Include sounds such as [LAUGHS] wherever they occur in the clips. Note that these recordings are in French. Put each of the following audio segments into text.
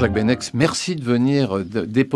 jacques Benex, merci de venir euh, des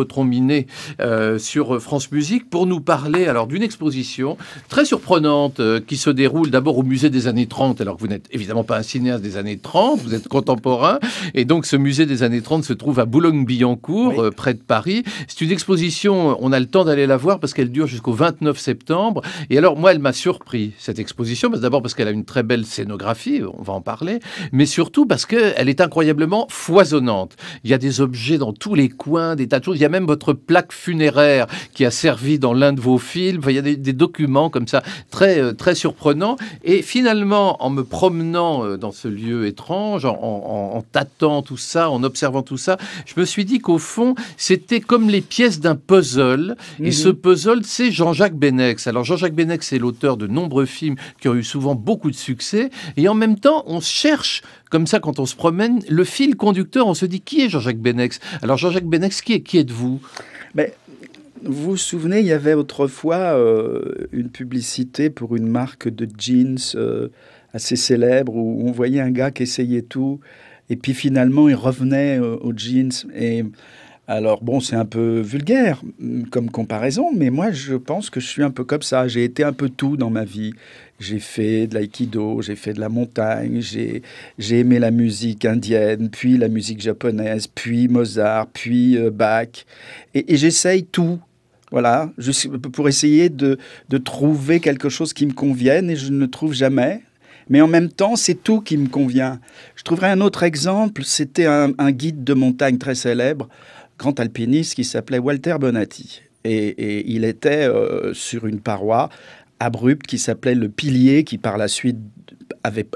euh, sur euh, France Musique pour nous parler alors d'une exposition très surprenante qui se déroule d'abord au musée des années 30, alors que vous n'êtes évidemment pas un cinéaste des années 30, vous êtes contemporain, et donc ce musée des années 30 se trouve à Boulogne-Billancourt, près de Paris. C'est une exposition, on a le temps d'aller la voir parce qu'elle dure jusqu'au 29 septembre, et alors moi elle m'a surpris cette exposition, d'abord parce qu'elle a une très belle scénographie, on va en parler, mais surtout parce qu'elle est incroyablement foisonnante. Il y y a des objets dans tous les coins, des tas de choses. Il y a même votre plaque funéraire qui a servi dans l'un de vos films. il y a des, documents comme ça, très, euh, très surprenants. Et finalement, en me promenant euh, dans ce lieu étrange, en, tâtant tout ça, en observant tout ça, je me suis dit qu'au fond, c'était comme les pièces d'un puzzle. Et mhm. ce puzzle, c'est Jean-Jacques Benex. Alors, Jean-Jacques Benex est l'auteur de nombreux films qui ont eu souvent beaucoup de succès. Et en même temps, on cherche, comme ça, quand on se promène, le fil conducteur. On se dit qui est Jean-Jacques jacques Benex. Alors Jean-Jacques Benex, qui, êtes-vous Mais vous vous souvenez, il y avait autrefois euh, une publicité pour une marque de jeans euh, assez célèbre où on voyait un gars qui essayait tout et puis finalement il revenait euh, aux jeans. Et alors bon, c'est un peu vulgaire mm, comme comparaison, mais moi je pense que je suis un peu comme ça. J'ai été un peu tout dans ma vie. J'ai fait de l'aïkido, j'ai fait de la montagne, j'ai aimé la musique indienne, puis la musique japonaise, puis Mozart, puis euh, Bach. Et, j'essaye tout, voilà, pour essayer de, trouver quelque chose qui me convienne et je ne le trouve jamais mais en même temps, c'est tout qui me convient. Je trouverai un autre exemple, c'était un, guide de montagne très célèbre grand alpiniste qui s'appelait Walter Bonatti. Et, il était euh, sur une paroi abrupte qui s'appelait le pilier, qui par la suite avait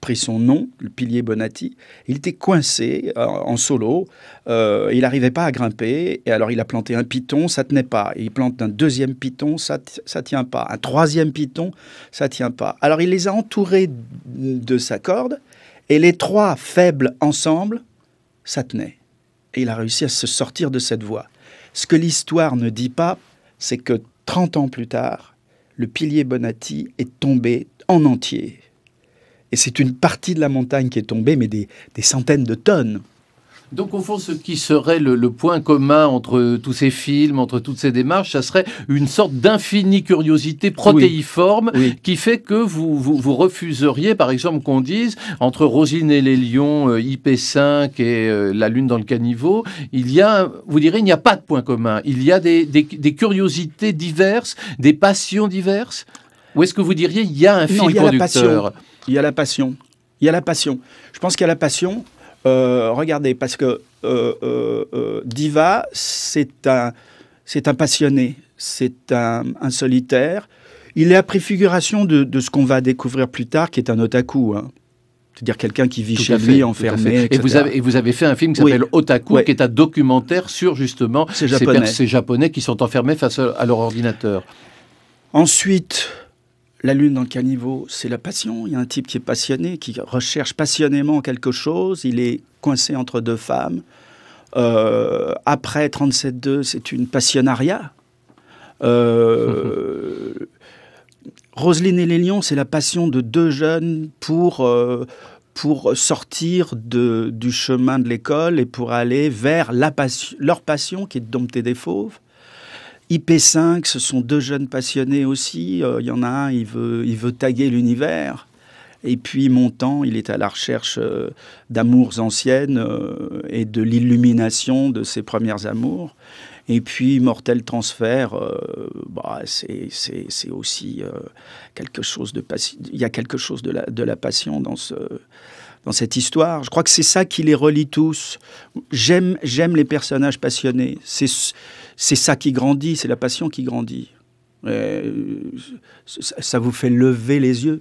pris son nom, le pilier Bonatti. Il était coincé euh, en solo, euh, il n'arrivait pas à grimper, et alors il a planté un piton, ça tenait pas. il plante un deuxième piton, ça, ça tient pas. Un troisième piton, ça tient pas. Alors il les a entourés de sa corde, et les trois faibles ensemble, ça tenait il a réussi à se sortir de cette voie. Ce que l'histoire ne dit pas, c'est que 30 ans plus tard, le pilier Bonatti est tombé en entier. Et c'est une partie de la montagne qui est tombée, mais des centaines de tonnes. Donc au fond, ce qui serait le, point commun entre tous ces films, entre toutes ces démarches, ça serait une sorte d'infinie curiosité protéiforme qui fait que vous, vous, refuseriez, par exemple, qu'on dise entre Rosine et les Lions, euh, IP5 et euh, La Lune dans le caniveau, il y a, vous diriez il n'y a pas de point commun. Il y a des, curiosités diverses, des passions diverses. Ou est-ce que vous diriez, il y a un film fil il y a Il y a la passion. Il y a la passion. Je pense qu'il y a la passion euh, regardez, parce que euh, euh, Diva, c'est un, un passionné, c'est un, solitaire. Il est à préfiguration de, ce qu'on va découvrir plus tard, qui est un otaku. Hein. C'est-à-dire quelqu'un qui vit chez lui, enfermé. Et vous, avez, et vous avez fait un film qui s'appelle Otaku, qui est un documentaire sur justement ces japonais. ces japonais. qui sont enfermés face à leur ordinateur. Ensuite, la lune dans le caniveau, c'est la passion. Il y a un type qui est passionné, qui recherche passionnément quelque chose. Il est coincé entre deux femmes. Euh, après 37.2, c'est une passionnariat. Euh, [LAUGHS] Roselyne et les lions, c'est la passion de deux jeunes pour, euh, pour sortir de, du chemin de l'école et pour aller vers leur passion qui est de dompter des fauves. IP5, ce sont deux jeunes passionnés aussi. Il euh, y en a un, il veut, il veut taguer l'univers. Et puis Montan, il est à la recherche euh, d'amours anciennes euh, et de l'illumination de ses premières amours. Et puis Mortel Transfert, bah, c'est aussi quelque chose de Il y a quelque chose de la, de la passion dans ce, dans cette histoire. Je crois que c'est ça qui les relie tous. J'aime, j'aime les personnages passionnés. C'est, c'est ça qui grandit, c'est la passion qui grandit. Euh, ça vous fait lever les yeux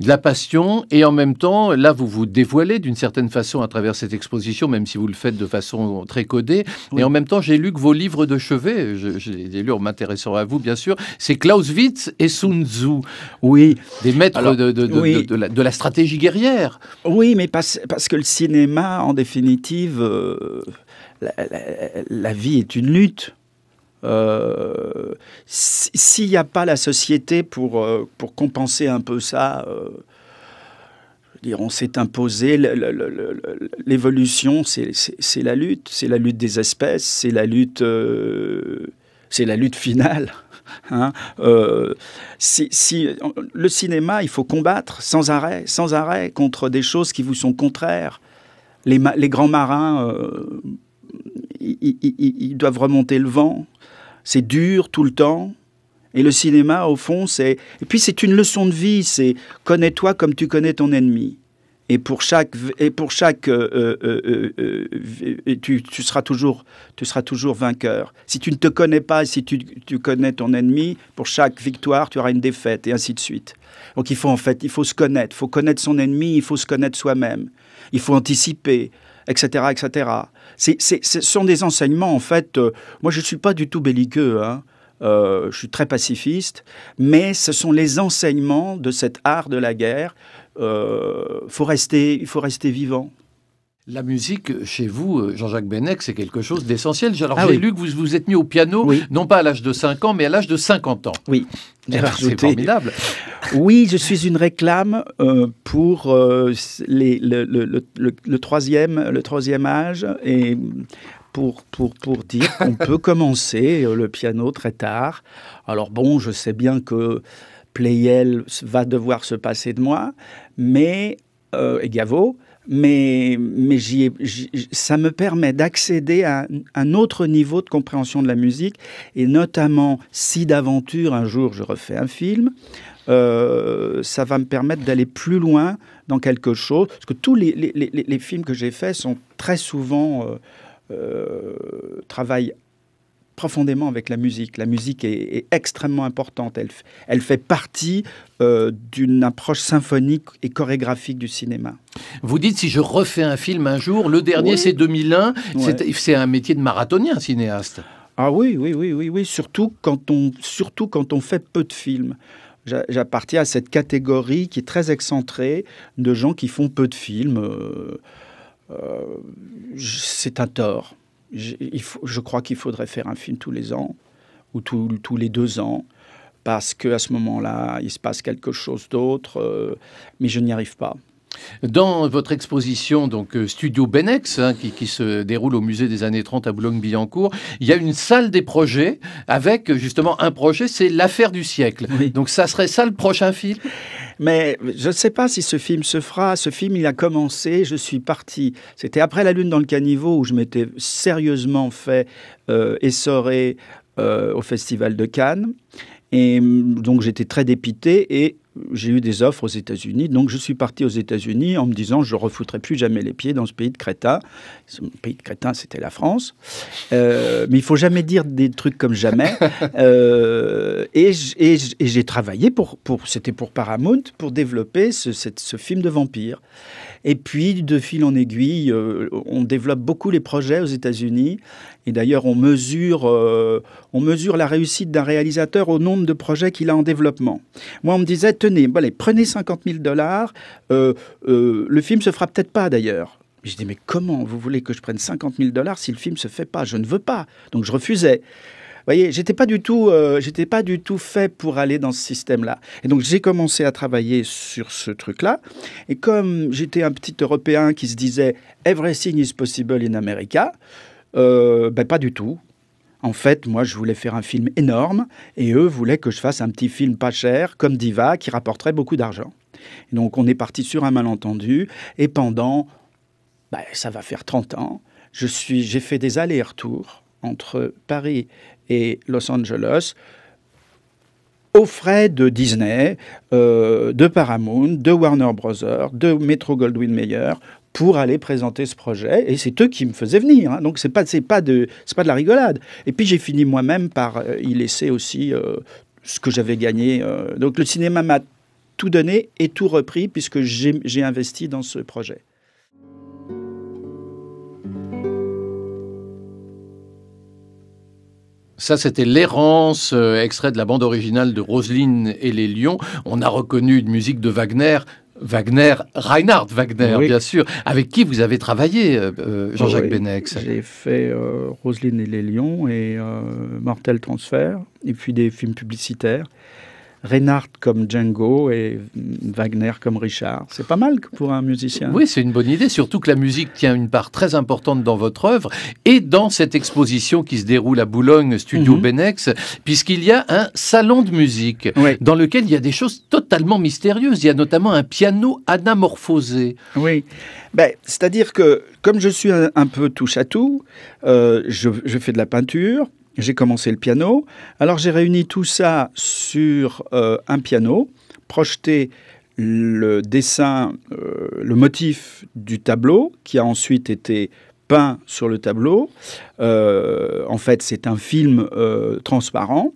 la passion et en même temps, là, vous vous dévoilez d'une certaine façon à travers cette exposition, même si vous le faites de façon très codée. Et en même temps, j'ai lu que vos livres de chevet, je, lu en m'intéressant à vous, bien sûr, c'est Clausewitz et Sun Tzu. Oui. Des maîtres de, La, stratégie guerrière. Oui, mais parce, que le cinéma, en définitive, euh, la, vie est une lutte. Euh, s'il n'y a pas la société pour, euh, pour compenser un peu ça, euh, on s'est imposé, l'évolution, c'est la lutte, c'est la lutte des espèces, c'est la lutte... c'est la lutte finale. [LAUGHS] Hein. le cinéma, il faut combattre sans arrêt, sans arrêt contre des choses qui vous sont contraires. Les, les grands marins, ils, doivent remonter le vent c'est dur tout le temps. Et le cinéma, au fond, c'est... Et puis c'est une leçon de vie, c'est connais-toi comme tu connais ton ennemi. Et pour chaque, et pour chaque, euh, euh, euh, tu, seras toujours, tu seras toujours vainqueur. Si tu ne te connais pas, si tu, tu, connais ton ennemi, pour chaque victoire, tu auras une défaite, et ainsi de suite. Donc il faut en fait, il faut se connaître, il faut connaître son ennemi, il faut se connaître soi-même. Il faut anticiper, etc. etc. ce sont des enseignements, en fait. Euh, moi, je ne suis pas du tout belliqueux. Hein. Euh, je suis très pacifiste, mais ce sont les enseignements de cet art de la guerre. Euh, il faut rester vivant, la musique, euh, chez vous, euh, Jean-Jacques Benec, c'est quelque chose d'essentiel. Alors, ah j'ai lu que vous vous êtes mis au piano, non pas à l'âge de 5 ans, mais à l'âge de 50 ans. Oui, eh ben, c'est formidable. Oui, je suis une réclame euh, pour le, troisième, le troisième âge et pour, pour, dire [LAUGHS] qu'on peut commencer le piano très tard. Alors bon, je sais bien que Playel va devoir se passer de moi, mais, euh, et Gavot mais, mais ça me permet d'accéder à, un autre niveau de compréhension de la musique, et notamment si d'aventure un jour je refais un film, euh, ça va me permettre d'aller plus loin dans quelque chose, parce que tous les, films que j'ai faits sont très souvent... travail euh, euh profondément avec la musique. La musique est, extrêmement importante. Elle, elle fait partie euh, d'une approche symphonique et chorégraphique du cinéma. Vous dites, si je refais un film un jour, le dernier c'est 2001, c'est un métier de marathonien cinéaste. Ah oui, oui, oui, oui, oui, surtout quand on, surtout quand on fait peu de films. J'appartiens à cette catégorie qui est très excentrée de gens qui font peu de films. Euh, euh, c'est un tort je crois qu'il faudrait faire un film tous les ans ou tous les deux ans parce que à ce moment-là, il se passe quelque chose d'autre, euh, mais je n'y arrive pas. Dans votre exposition, donc euh, Studio Benex, hein, qui, se déroule au musée des années 30 à Boulogne-Billancourt, il y a une salle des projets avec justement un projet, c'est l'affaire du siècle. Donc ça serait ça le prochain film mais je ne sais pas si ce film se fera. Ce film, il a commencé, je suis parti. C'était après La Lune dans le caniveau où je m'étais sérieusement fait euh, essorer euh, au Festival de Cannes. Et mm, donc j'étais très dépité et j'ai eu des offres aux États-Unis. Donc, je suis parti aux États-Unis en me disant je refoutrai plus jamais les pieds dans ce pays de crétin. Ce pays de crétin, c'était la France. Euh, mais il faut jamais dire des trucs comme jamais. [LAUGHS] Euh, et j'ai travaillé pour, pour c'était pour Paramount, pour développer ce, ce film de vampire. Et puis, de fil en aiguille, euh, on développe beaucoup les projets aux États-Unis. Et d'ailleurs, on mesure, euh, on mesure la réussite d'un réalisateur au nombre de projets qu'il a en développement. Moi, on me disait, tenez, allez, prenez 50 000 dollars. Euh, le film se fera peut-être pas d'ailleurs. Je dis, mais comment vous voulez que je prenne 50 000 dollars si le film se fait pas Je ne veux pas. Donc, je refusais. Vous voyez, j'étais pas du tout, euh, j'étais pas du tout fait pour aller dans ce système-là. Et donc j'ai commencé à travailler sur ce truc-là. Et comme j'étais un petit Européen qui se disait everything is possible in America, euh, ben pas du tout. En fait, moi, je voulais faire un film énorme et eux voulaient que je fasse un petit film pas cher, comme Diva, qui rapporterait beaucoup d'argent. Donc, on est parti sur un malentendu et pendant, ben, ça va faire 30 ans, je suis, j'ai fait des allers-retours entre Paris et et Los Angeles aux frais de Disney, euh, de Paramount, de Warner Bros., de Metro Goldwyn Mayer pour aller présenter ce projet. Et c'est eux qui me faisaient venir. Hein. Donc ce n'est pas, pas, de, pas de la rigolade. Et puis j'ai fini moi-même par euh, y laisser aussi euh, ce que j'avais gagné. donc le cinéma m'a tout donné et tout repris puisque j'ai investi dans ce projet. Ça, c'était l'errance, euh, extrait de la bande originale de Roseline et les Lions. On a reconnu une musique de Wagner. Wagner, Reinhard Wagner, bien sûr, avec qui vous avez travaillé, euh, euh, Jean-Jacques Benex. J'ai fait Roselyne Roseline et les Lions et Mortel Transfert, et puis des films publicitaires. Reynard comme Django et Wagner comme Richard. C'est pas mal pour un musicien. Oui, c'est une bonne idée, surtout que la musique tient une part très importante dans votre œuvre et dans cette exposition qui se déroule à Boulogne, Studio mhm. Benex, puisqu'il y a un salon de musique dans lequel il y a des choses totalement mystérieuses. Il y a notamment un piano anamorphosé. Oui, ben, c'est-à-dire que comme je suis un, peu touche à tout, euh, je fais de la peinture j'ai commencé le piano. Alors j'ai réuni tout ça sur euh, un piano, projeté le dessin, euh, le motif du tableau qui a ensuite été peint sur le tableau. Euh, en fait, c'est un film transparent.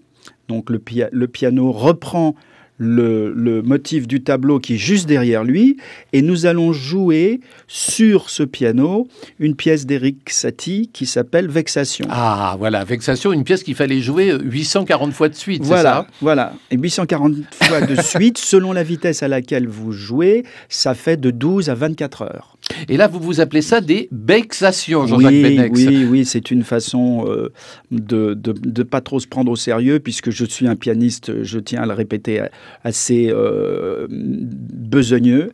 Donc le piano reprend le, motif du tableau qui est juste derrière lui, et nous allons jouer sur ce piano une pièce d'Eric Satie qui s'appelle Vexation. Ah voilà, Vexation, une pièce qu'il fallait jouer 840 euh, fois de suite. Voilà, ça voilà. Et 840 fois de suite, selon la vitesse à laquelle vous jouez, ça fait de 12 à 24 heures. Et là, vous vous appelez ça des bexations, Jean-Jacques oui, Oui, oui, c'est une façon euh, de ne pas trop se prendre au sérieux, puisque je suis un pianiste, je tiens à le répéter, assez euh, besogneux.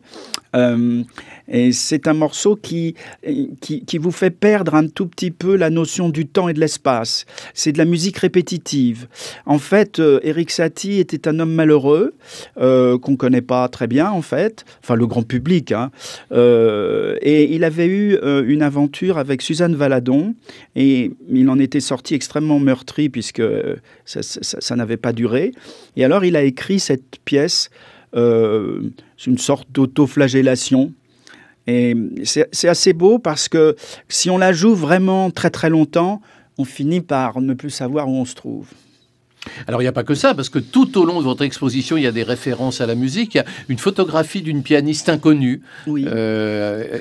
Euh, et c'est un morceau qui, qui, vous fait perdre un tout petit peu la notion du temps et de l'espace. C'est de la musique répétitive. En fait, euh, Eric Satie était un homme malheureux, euh, qu'on ne connaît pas très bien, en fait, enfin le grand public. Hein. Euh, et il avait eu une aventure avec Suzanne Valadon, et il en était sorti extrêmement meurtri, puisque ça, n'avait pas duré. Et alors, il a écrit cette pièce. c'est une sorte d'autoflagellation et c'est assez beau parce que si on la joue vraiment très très longtemps, on finit par ne plus savoir où on se trouve. Alors il n'y a pas que ça, parce que tout au long de votre exposition, il y a des références à la musique. Il y a une photographie d'une pianiste inconnue. Oui. Euh,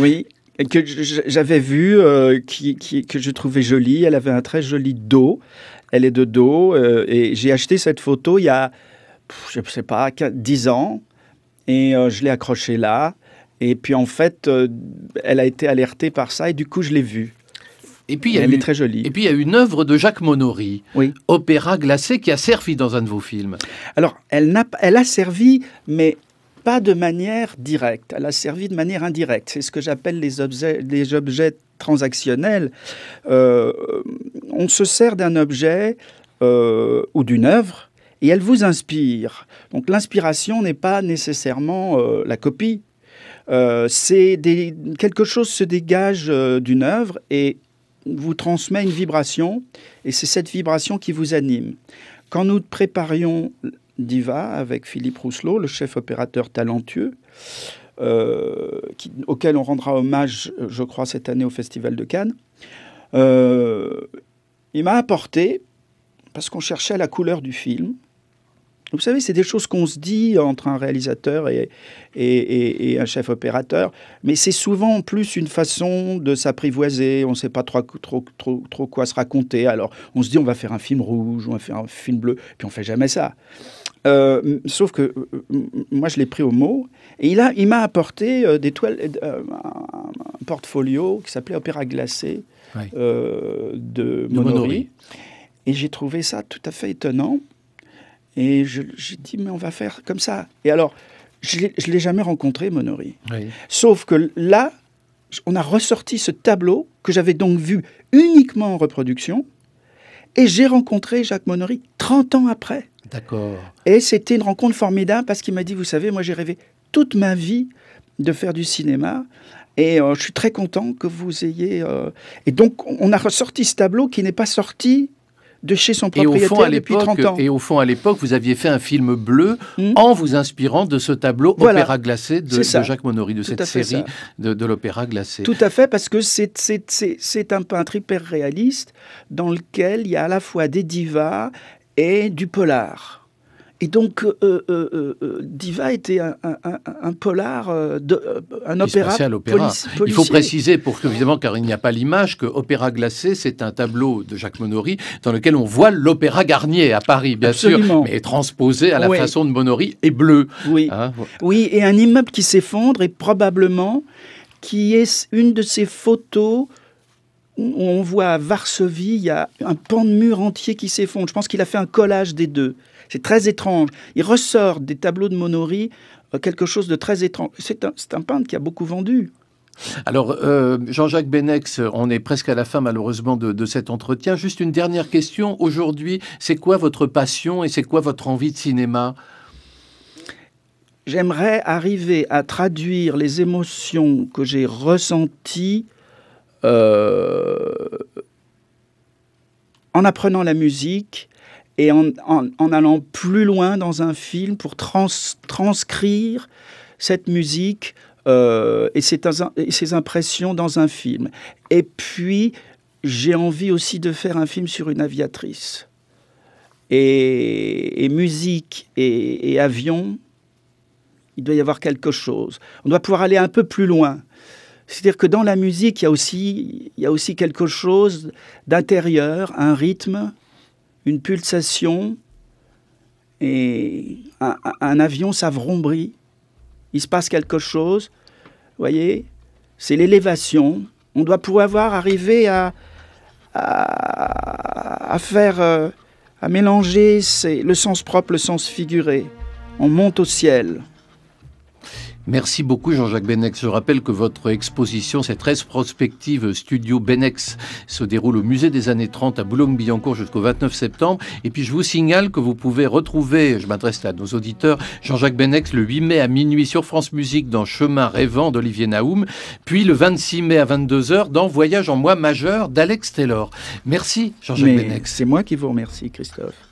oui. que j'avais vue, euh, que je trouvais jolie. Elle avait un très joli dos. Elle est de dos. Euh, et j'ai acheté cette photo il y a, je ne sais pas, 10 ans. Et euh, je l'ai accrochée là. Et puis en fait, euh, elle a été alertée par ça et du coup, je l'ai vue. Et puis, il y a elle est très jolie. Et puis il y a une œuvre de Jacques Monory, oui. Opéra glacé, qui a servi dans un de vos films. Alors, elle, n'a, elle a servi, mais pas de manière directe. Elle a servi de manière indirecte. C'est ce que j'appelle les objets, les objets transactionnels. Euh, on se sert d'un objet ou d'une œuvre et elle vous inspire. Donc l'inspiration n'est pas nécessairement euh, la copie. Euh, c'est quelque chose se dégage euh, d'une œuvre et vous transmet une vibration et c'est cette vibration qui vous anime. Quand nous préparions Diva avec Philippe Rousselot, le chef opérateur talentueux, auquel on rendra hommage, je crois, cette année au Festival de Cannes, il m'a apporté, parce qu'on cherchait la couleur du film, vous savez, c'est des choses qu'on se dit entre un réalisateur et, et, un chef opérateur, mais c'est souvent plus une façon de s'apprivoiser. On ne sait pas trop, trop, trop, trop, quoi se raconter. Alors, on se dit, on va faire un film rouge, on va faire un film bleu, puis on fait jamais ça. Euh, sauf que euh, moi, je l'ai pris au mot, et il, a, il m'a apporté euh, des toiles, un portfolio qui s'appelait Opéra glacé de, Monori. Et j'ai trouvé ça tout à fait étonnant. Et je, dit, mais on va faire comme ça. Et alors, je ne l'ai jamais rencontré, Monori. Sauf que là, on a ressorti ce tableau que j'avais donc vu uniquement en reproduction. Et j'ai rencontré Jacques Monori 30 ans après. D'accord. Et c'était une rencontre formidable parce qu'il m'a dit, vous savez, moi j'ai rêvé toute ma vie de faire du cinéma. Et euh, je suis très content que vous ayez... Euh, et donc, on a ressorti ce tableau qui n'est pas sorti de chez son propriétaire fond, depuis Et au fond, à l'époque, vous aviez fait un film bleu hmm. en vous inspirant de ce tableau Opéra glacé de, Jacques Monori, de cette série de, de l'Opéra glacé. Tout à fait, parce que c'est un peintre hyper réaliste dans lequel il y a à la fois des divas et du polar. Et donc, euh, euh, euh, Diva était un, polar, un opéra. Il, Il faut préciser, pour que, évidemment, car il n'y a pas l'image, que Opéra glacé, c'est un tableau de Jacques Monory dans lequel on voit l'opéra Garnier à Paris, bien sûr, mais transposé à la façon de Monory et bleu. Oui. Hein, oui, et un immeuble qui s'effondre et probablement qui est une de ces photos où on voit à Varsovie, il y a un pan de mur entier qui s'effondre. Je pense qu'il a fait un collage des deux. C'est très étrange. Il ressort des tableaux de Monori euh, quelque chose de très étrange. C'est un, peintre qui a beaucoup vendu. Alors, euh, Jean-Jacques Benex, on est presque à la fin malheureusement de, cet entretien. Juste une dernière question. Aujourd'hui, c'est quoi votre passion et c'est quoi votre envie de cinéma J'aimerais arriver à traduire les émotions que j'ai ressenties euh, en apprenant la musique et en, en, allant plus loin dans un film pour transcrire cette musique euh, et, ses, impressions dans un film. Et puis, j'ai envie aussi de faire un film sur une aviatrice. Et, musique et, et, avion, il doit y avoir quelque chose. On doit pouvoir aller un peu plus loin. C'est-à-dire que dans la musique, il y a aussi, il y a aussi quelque chose d'intérieur, un rythme, une pulsation et un, avion, ça Il se passe quelque chose. Vous voyez C'est l'élévation. On doit pouvoir arriver à, faire, euh, à mélanger le sens propre, le sens figuré. On monte au ciel. Merci beaucoup Jean-Jacques Benex. Je rappelle que votre exposition, cette prospective Studio Benex, se déroule au musée des années 30 à Boulogne-Billancourt jusqu'au 29 septembre. Et puis je vous signale que vous pouvez retrouver, je m'adresse à nos auditeurs, Jean-Jacques Benex le 8 mai à minuit sur France Musique dans Chemin rêvant d'Olivier Naoum, puis le 26 mai à 22h dans Voyage en moi majeur d'Alex Taylor. Merci Jean-Jacques Benex. C'est moi qui vous remercie Christophe.